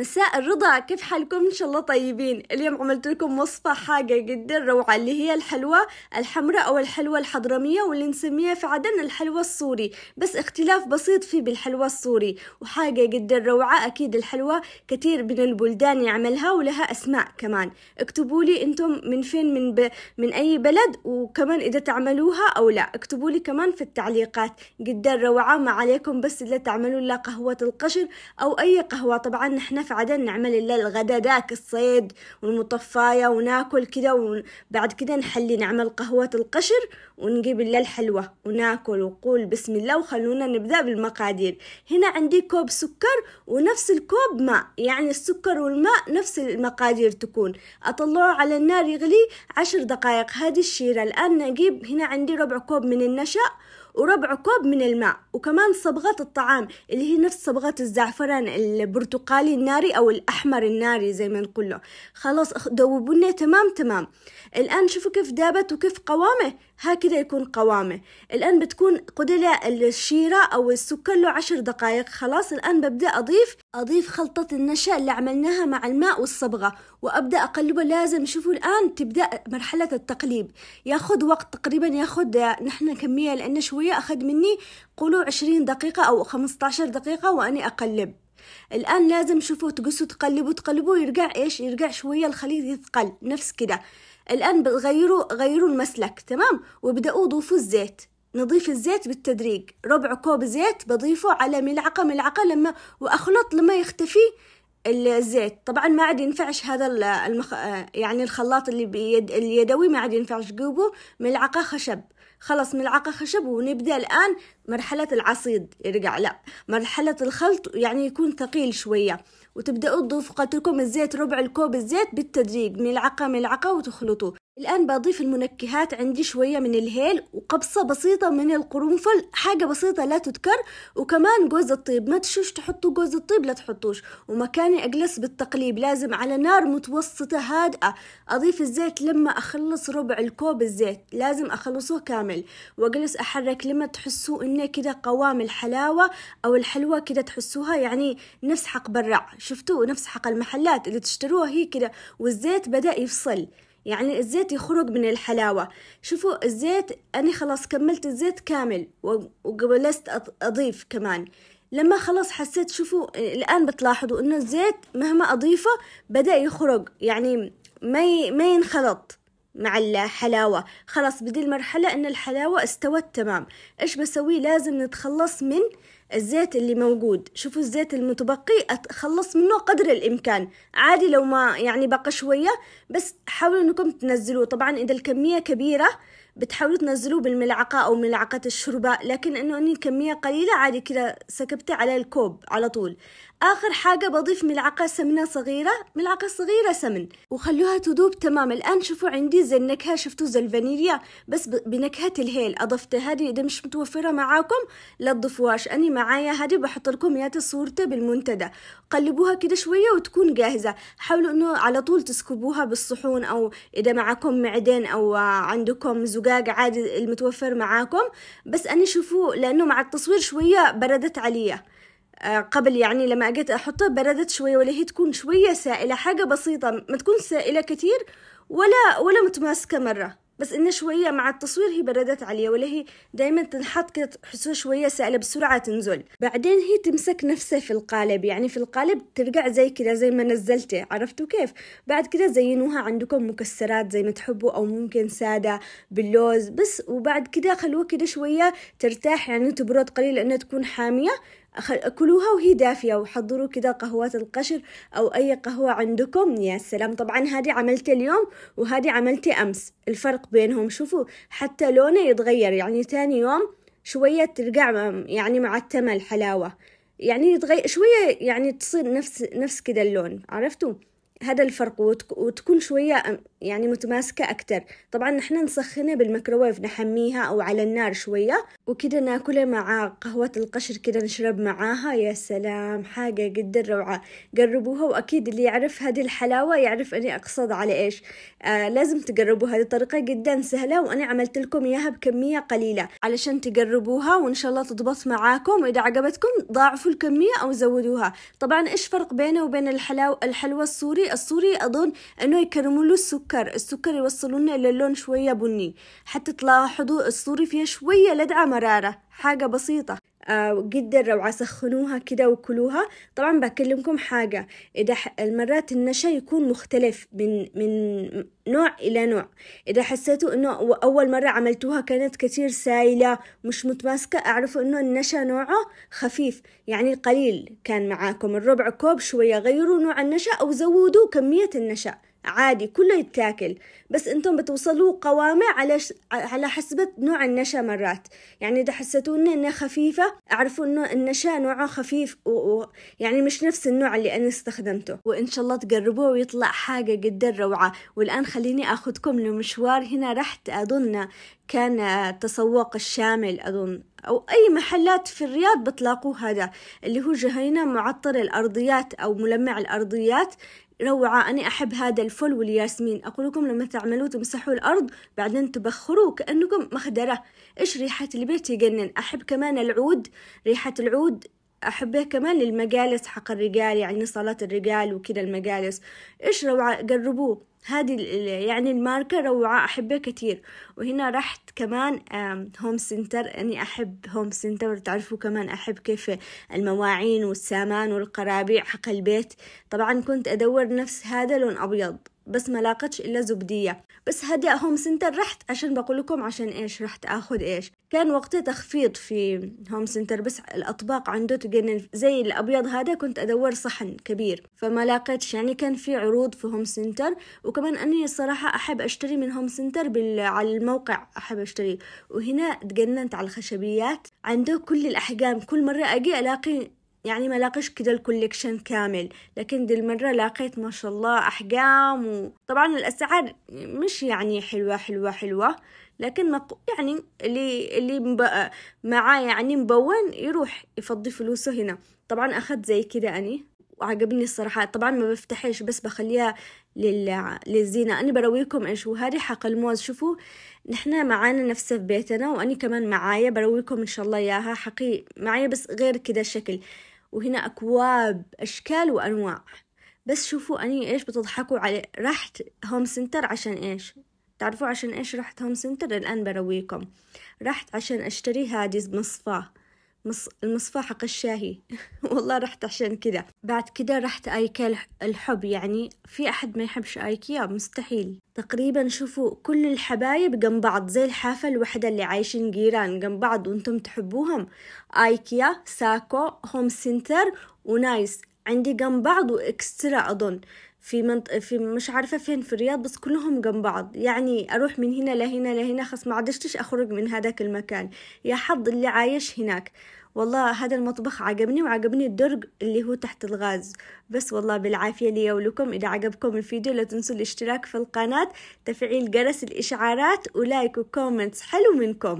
مساء الرضا كيف حالكم ان شاء الله طيبين اليوم عملت لكم وصفة حاجة جدا روعة اللي هي الحلوى الحمراء او الحلوى الحضرمية واللي نسميها في عدن الحلوى السوري بس اختلاف بسيط فيه بالحلوى السوري وحاجة جدا روعة اكيد الحلوى كثير من البلدان يعملها ولها اسماء كمان اكتبوا لي انتم من فين من, ب... من اي بلد وكمان اذا تعملوها او لا اكتبوا لي كمان في التعليقات جدا روعة ما عليكم بس لا تعملوا لا قهوة القشر او اي قهوة طبعا نحن في عدن نعمل إلا الغدا داك الصيد والمطفاية وناكل كده وبعد كده نحلي نعمل قهوة القشر ونجيب إلا الحلوة وناكل وقول بسم الله وخلونا نبدأ بالمقادير هنا عندي كوب سكر ونفس الكوب ماء يعني السكر والماء نفس المقادير تكون أطلعه على النار يغلي عشر دقايق هذه الشيرة الآن نجيب هنا عندي ربع كوب من النشا وربع كوب من الماء وكمان صبغات الطعام اللي هي نفس صبغات الزعفران البرتقالي الناري أو الأحمر الناري زي ما نقول له خلاص دوبونا تمام تمام الآن شوفوا كيف دابت وكيف قوامه هكذا يكون قوامه الآن بتكون قدلة الشيرة أو السكر له عشر دقايق خلاص الآن ببدأ أضيف أضيف خلطة النشا اللي عملناها مع الماء والصبغة وأبدأ أقلبه لازم شوفوا الآن تبدأ مرحلة التقليب ياخذ وقت تقريبا ياخذ نحن كمية لأن شوية أخذ مني قولوا عشرين دقيقة أو عشر دقيقة وأني أقلب الآن لازم شوفوا تقصوا تقلبوا تقلبوا يرجع إيش يرجع شوية الخليط يثقل نفس كده الآن بتغيروا غيروا المسلك تمام وبدأوا ضوفوا الزيت نضيف الزيت بالتدريج ربع كوب زيت بضيفه على ملعقة ملعقة لما وأخلط لما يختفي الزيت طبعا ما عاد ينفعش هذا المخ... يعني الخلاط اللي بيد... اليدوي ما عاد ينفعش جيبوا ملعقة خشب خلص ملعقة خشب ونبدأ الآن مرحلة العصيد يرجع لا مرحلة الخلط يعني يكون ثقيل شوية وتبدأوا تضيفوا قلت لكم الزيت ربع الكوب الزيت بالتدريج ملعقة ملعقة وتخلطوه الآن بضيف المنكهات عندي شوية من الهيل وقبصة بسيطة من القرنفل حاجة بسيطة لا تذكر وكمان جوز الطيب ما تشوش تحطوا جوز الطيب لا تحطوش ومكاني أجلس بالتقليب لازم على نار متوسطة هادئة أضيف الزيت لما أخلص ربع الكوب الزيت لازم أخلصه كامل وأجلس أحرك لما تحسوا إنه كده قوام الحلاوة أو الحلوة كده تحسوها يعني نفس حق برع شفتوا نفس حق المحلات اللي تشتروها هي كده والزيت بدأ يفصل يعني الزيت يخرج من الحلاوة شوفوا الزيت أنا خلاص كملت الزيت كامل وقبلت أضيف كمان لما خلاص حسيت شوفوا الآن بتلاحظوا إنه الزيت مهما أضيفه بدأ يخرج يعني ما ما ينخلط مع الحلاوة خلاص بدي المرحلة ان الحلاوة استوت تمام ايش بسوي لازم نتخلص من الزيت اللي موجود شوفوا الزيت المتبقي اتخلص منه قدر الامكان عادي لو ما يعني بقى شوية بس حاولوا انكم تنزلوه طبعا اذا الكمية كبيرة بتحاولوا تنزلوه بالملعقة أو ملعقة الشرباء لكن إنه إني كمية قليلة عادي كده سكبتي على الكوب على طول آخر حاجة بضيف ملعقة سمنة صغيرة ملعقة صغيرة سمن وخلوها تذوب تمام الآن شوفوا عندي زي النكهة شفتوا زي الفانيليا بس بنكهة الهيل أضفتها هذه إذا مش متوفرة معاكم لا تضيفوهاش أنا معايا هذه بحط لكم إياها صورته بالمنتدى قلبوها كده شوية وتكون جاهزة حاولوا إنه على طول تسكبوها بالصحون أو إذا معاكم معدن أو عندكم زجاج عادي المتوفر معاكم بس أنا شوفوا لأنه مع التصوير شوية بردت عليا آه، قبل يعني لما اجيت احطها بردت شويه ولا هي تكون شويه سائله حاجه بسيطه ما تكون سائله كتير ولا ولا متماسكه مره بس انه شويه مع التصوير هي بردت عليه ولا هي دايما تنحط كده تحسوها شويه سائله بسرعه تنزل بعدين هي تمسك نفسها في القالب يعني في القالب ترجع زي كده زي ما نزلته عرفتوا كيف بعد كده زينوها عندكم مكسرات زي ما تحبوا او ممكن ساده باللوز بس وبعد كده خلوها كده شويه ترتاح يعني تبرد قليل لانها تكون حاميه كلوها وهي دافية وحضروا كده قهوة القشر أو أي قهوة عندكم يا سلام طبعا هذه عملتي اليوم وهذه عملتي أمس الفرق بينهم شوفوا حتى لونه يتغير يعني تاني يوم شوية ترجع يعني معتمة الحلاوة يعني يتغير شوية يعني تصير نفس نفس كده اللون عرفتوا هذا الفرق وتكون شوية يعني متماسكة أكتر طبعا نحن نسخنها بالميكروويف نحميها أو على النار شوية وكده ناكلها مع قهوة القشر كده نشرب معاها يا سلام حاجة جدا روعة جربوها وأكيد اللي يعرف هذه الحلاوة يعرف أني أقصد على إيش آه لازم تجربوا هذه الطريقة جدا سهلة وأنا عملت لكم إياها بكمية قليلة علشان تجربوها وإن شاء الله تضبط معاكم وإذا عجبتكم ضاعفوا الكمية أو زودوها طبعا إيش فرق بينه وبين الحلاوة الحلوى السوري السوري أظن أنه يكرموا له السكر السكر السكر يوصلون للون شوية بني حتى تلاحظوا الصورة فيها شوية لدعة مرارة حاجة بسيطة آه جدا روعة سخنوها كده وكلوها طبعا بكلمكم حاجة إذا المرات النشا يكون مختلف من من نوع إلى نوع إذا حسيتوا إنه أول مرة عملتوها كانت كتير سايلة مش متماسكة أعرفوا إنه النشا نوعه خفيف يعني قليل كان معاكم الربع كوب شوية غيروا نوع النشا أو زودوا كمية النشا عادي كله يتاكل بس انتم بتوصلوا قوامه على ش... على حسب نوع النشا مرات يعني اذا حسيتوا انه انها خفيفه اعرفوا انه النشا نوعه خفيف و... و... يعني مش نفس النوع اللي انا استخدمته وان شاء الله تقربوه ويطلع حاجه جدا روعه والان خليني اخذكم لمشوار هنا رحت اظن كان تسوق الشامل اظن أو أي محلات في الرياض بتلاقوه هذا اللي هو جهينة معطر الأرضيات أو ملمع الأرضيات روعة أنا أحب هذا الفل والياسمين أقول لكم لما تعملوه تمسحوا الأرض بعدين تبخروه كأنكم مخدرة إيش ريحة البيت يجنن أحب كمان العود ريحة العود أحبه كمان للمجالس حق الرجال يعني صلاة الرجال وكذا المجالس إيش روعة قربوه هذه يعني الماركة روعة أحبها كثير وهنا رحت كمان هوم سنتر أني أحب هوم سنتر تعرفوا كمان أحب كيف المواعين والسامان والقرابيع حق البيت طبعا كنت أدور نفس هذا لون أبيض بس ما لاقتش الا زبديه بس هدا هوم سنتر رحت عشان بقول لكم عشان ايش رحت اخذ ايش كان وقتها تخفيض في هوم سنتر بس الاطباق عنده تجنن زي الابيض هذا كنت ادور صحن كبير فما لاقتش يعني كان في عروض في هوم سنتر وكمان اني الصراحه احب اشتري من هوم سنتر بال... على الموقع احب اشتري وهنا تجننت على الخشبيات عنده كل الاحجام كل مره اجي الاقي يعني ما لاقيش كده الكوليكشن كامل لكن دي المرة لاقيت ما شاء الله أحجام وطبعا الأسعار مش يعني حلوة حلوة حلوة لكن يعني اللي اللي معاه يعني مبون يروح يفضي فلوسه هنا طبعا أخذت زي كده أني وعجبني الصراحة طبعا ما بفتحش بس بخليها لل... للزينة أنا برويكم إيش وهذه حق الموز شوفوا نحنا معانا نفسها في بيتنا وأني كمان معايا برويكم إن شاء الله إياها حقي معايا بس غير كده الشكل وهنا أكواب أشكال وأنواع بس شوفوا أني إيش بتضحكوا علي رحت هوم سنتر عشان إيش تعرفوا عشان إيش رحت هوم سنتر الآن برويكم رحت عشان أشتري هادي مصفاه المصفى حق الشاهي والله رحت عشان كذا بعد كده رحت ايكيا الحب يعني في احد ما يحبش ايكيا مستحيل تقريبا شوفوا كل الحبايب جنب بعض زي الحافة الوحدة اللي عايشين جيران جنب بعض وانتم تحبوهم ايكيا ساكو هوم سنتر ونايس عندي جنب بعض واكسترا اظن في منط... في مش عارفه فين في الرياض بس كلهم جنب بعض يعني اروح من هنا لهنا لهنا خلاص ما عدشتش اخرج من هذاك المكان يا حظ اللي عايش هناك والله هذا المطبخ عجبني وعجبني الدرج اللي هو تحت الغاز بس والله بالعافية لي ولكم إذا عجبكم الفيديو لا تنسوا الاشتراك في القناة تفعيل جرس الإشعارات ولايك وكومنتس حلو منكم